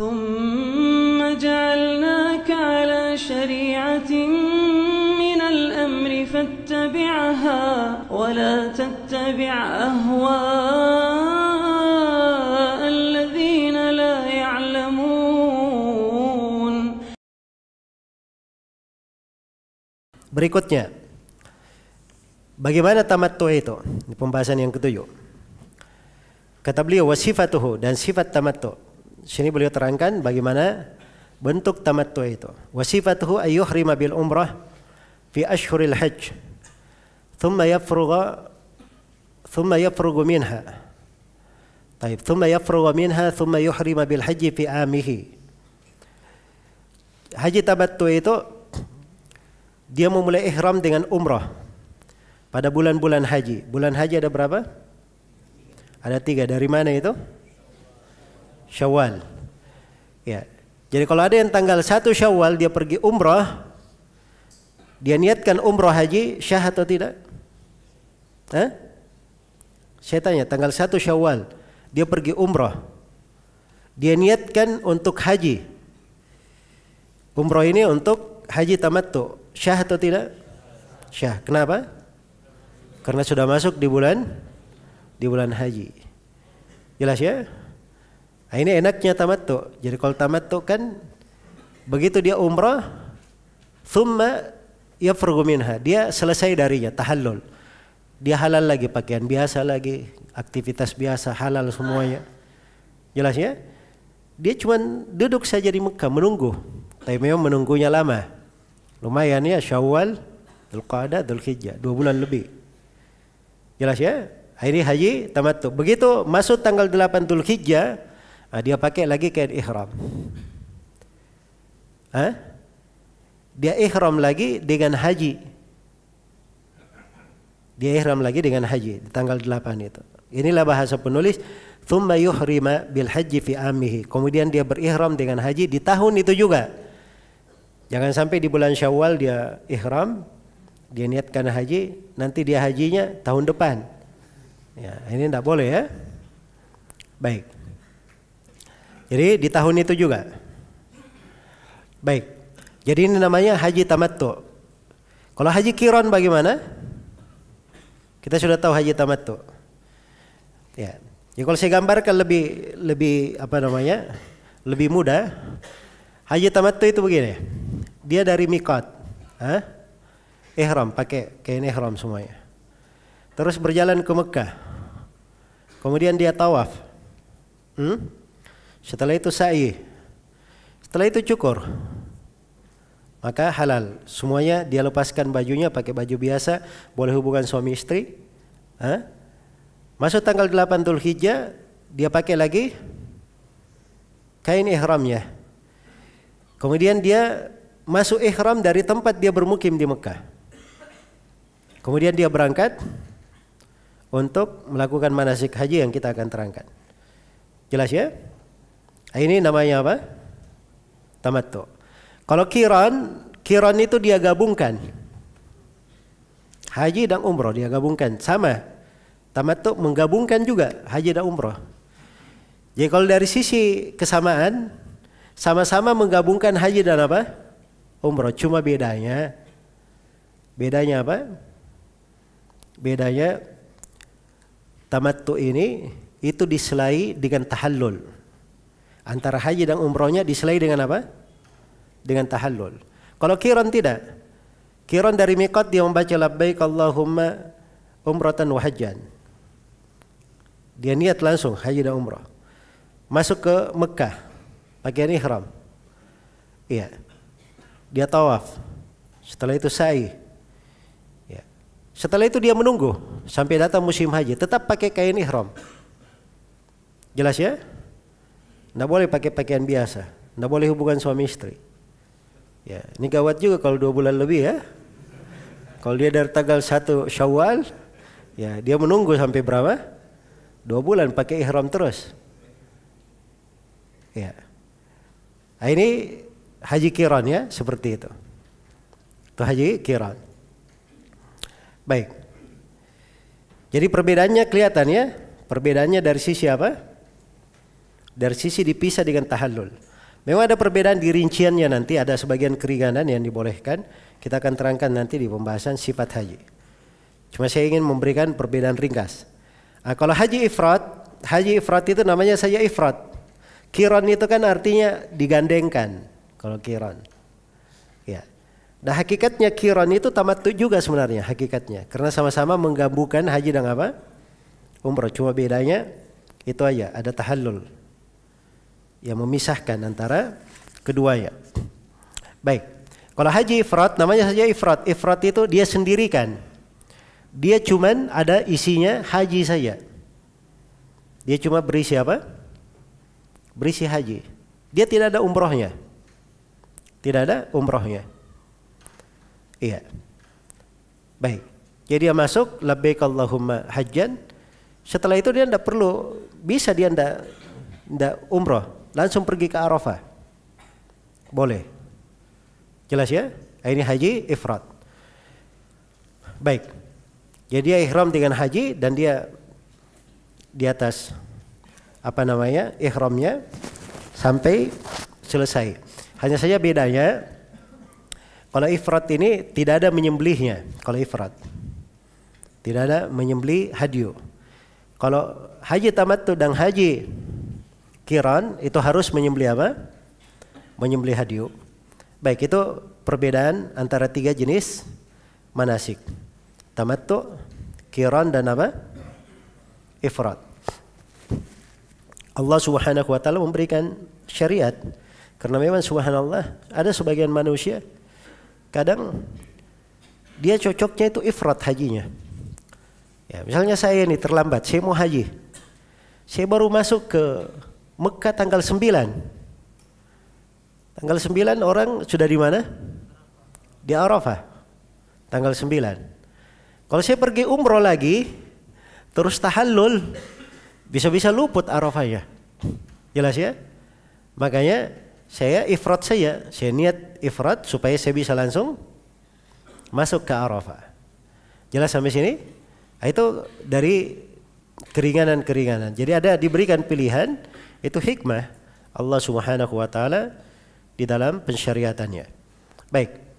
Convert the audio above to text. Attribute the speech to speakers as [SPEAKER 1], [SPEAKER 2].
[SPEAKER 1] ثم جعلناك على شريعة من الأمر فاتبعها ولا تتبع أهواء الذين لا يعلمون Berikutnya, bagaimana tamat tu itu? Di pembahasan yang ketujuh. Kata beliau wasifatuhu dan sifat tamat tu. Sini beliau terangkan bagaimana bentuk tamattu itu. Wasifatuhu ayyuhrima bil umrah fi ashhuril hajj. Thumma yafrugha thumma yafrughu minha. Taib, thumma yafrughu minha thumma yuhrima bil hajji fi amihi. Haji tamattu itu dia memulai ihram dengan umrah pada bulan-bulan haji. Bulan haji ada berapa? Ada tiga. Dari mana itu? Syawal. Ya. Jadi kalau ada yang tanggal 1 Syawal dia pergi umrah, dia niatkan umrah haji syah atau tidak? Hah? Saya tanya, tanggal 1 Syawal dia pergi umrah. Dia niatkan untuk haji. Umrah ini untuk haji tamattu. Syah atau tidak? Syah. Kenapa? Karena sudah masuk di bulan di bulan haji. Jelas ya? Nah ini enaknya tuh. Jadi kalau tamat tuh kan begitu dia umrah, thumma ya minha. Dia selesai darinya, tahallul. Dia halal lagi pakaian biasa lagi, aktivitas biasa, halal semuanya. Jelasnya? Dia cuma duduk saja di Mekah menunggu. Tapi memang menunggunya lama. Lumayan ya Syawal, Dzulqa'dah, Dzulhijjah, dua bulan lebih. Jelas ya? Akhirnya haji tuh. Begitu masuk tanggal 8 Dzulhijjah, Ah, dia pakai lagi kain ihram. Hah? Dia ihram lagi dengan haji. Dia ihram lagi dengan haji di tanggal 8 itu. Inilah bahasa penulis thumma yuhrima bil haji fi amihi. Kemudian dia berihram dengan haji di tahun itu juga. Jangan sampai di bulan Syawal dia ihram, dia niatkan haji, nanti dia hajinya tahun depan. Ya, ini tidak boleh ya. Baik. Jadi di tahun itu juga. Baik. Jadi ini namanya haji tamattu. Kalau haji kiron bagaimana? Kita sudah tahu haji tamattu. Ya. Jadi ya, kalau saya gambarkan lebih lebih apa namanya? Lebih mudah. Haji tamattu itu begini. Dia dari mikot. Hah? Ihram pakai kain ihram semuanya. Terus berjalan ke Mekah. Kemudian dia tawaf. Hmm? Setelah itu sa'i. Setelah itu cukur. Maka halal. Semuanya dia lepaskan bajunya pakai baju biasa. Boleh hubungan suami istri. Hah? Masuk tanggal 8 Dhul Hijjah. Dia pakai lagi kain ihramnya. Kemudian dia masuk ihram dari tempat dia bermukim di Mekah. Kemudian dia berangkat untuk melakukan manasik haji yang kita akan terangkan. Jelas ya? Ah, ini namanya apa? Tamattu. Kalau kiran, kiran itu dia gabungkan. Haji dan umroh dia gabungkan. Sama. Tamattu menggabungkan juga haji dan umroh. Jadi kalau dari sisi kesamaan, sama-sama menggabungkan haji dan apa? Umroh. Cuma bedanya, bedanya apa? Bedanya tamattu ini itu diselai dengan tahallul. Antara haji dan umrohnya diselai dengan apa? Dengan tahallul. Kalau kiron tidak. Kiron dari mikot dia membaca labbaik Allahumma umroh wahajan. Dia niat langsung haji dan umroh, Masuk ke Mekah ini ihram. Iya. Dia tawaf. Setelah itu sa'i. Ya. Setelah itu dia menunggu sampai datang musim haji, tetap pakai kain ihram. Jelas ya? Tidak boleh pakai pakaian biasa. Tidak boleh hubungan suami istri. Ya, ini gawat juga kalau dua bulan lebih ya. Kalau dia dari tanggal satu Syawal, ya dia menunggu sampai berapa? Dua bulan pakai ihram terus. Ya. Nah, ini haji kiran ya, seperti itu. Itu haji kiran. Baik. Jadi perbedaannya kelihatan ya. Perbedaannya dari sisi apa? dari sisi dipisah dengan tahallul. Memang ada perbedaan di rinciannya nanti, ada sebagian keringanan yang dibolehkan. Kita akan terangkan nanti di pembahasan sifat haji. Cuma saya ingin memberikan perbedaan ringkas. Nah, kalau haji ifrat, haji ifrat itu namanya saja ifrat. Kiron itu kan artinya digandengkan kalau kiron. Ya. Nah hakikatnya kiron itu tamat juga sebenarnya hakikatnya. Karena sama-sama menggabungkan haji dan apa? Umroh. Cuma bedanya itu aja ada tahallul yang memisahkan antara keduanya. Baik. Kalau haji ifrat namanya saja ifrat. Ifrat itu dia sendirikan. Dia cuman ada isinya haji saja. Dia cuma berisi apa? Berisi haji. Dia tidak ada umrohnya. Tidak ada umrohnya. Iya. Baik. Jadi dia masuk labbaik Allahumma hajjan. Setelah itu dia tidak perlu bisa dia tidak tidak umroh langsung pergi ke Arafah. Boleh. Jelas ya? Ini haji ifrat. Baik. Jadi dia ihram dengan haji dan dia di atas apa namanya? ihramnya sampai selesai. Hanya saja bedanya kalau ifrat ini tidak ada menyembelihnya kalau ifrat. Tidak ada menyembelih hadyu. Kalau haji tamattu dan haji kiran itu harus menyembeli apa? Menyembeli hadiu. Baik, itu perbedaan antara tiga jenis manasik. Tamattu, kiran dan apa? Ifrat. Allah Subhanahu wa taala memberikan syariat karena memang subhanallah ada sebagian manusia kadang dia cocoknya itu ifrat hajinya. Ya, misalnya saya ini terlambat, saya mau haji. Saya baru masuk ke Mekah tanggal 9. Tanggal 9 orang sudah di mana? Di Arafah. Tanggal 9. Kalau saya pergi umroh lagi, terus tahallul, bisa-bisa luput Arafah ya. Jelas ya? Makanya saya ifrat saya, saya niat ifrat supaya saya bisa langsung masuk ke Arafah. Jelas sampai sini? Nah, itu dari keringanan-keringanan. Jadi ada diberikan pilihan itu hikmah Allah Subhanahu wa taala di dalam pensyariatannya. Baik.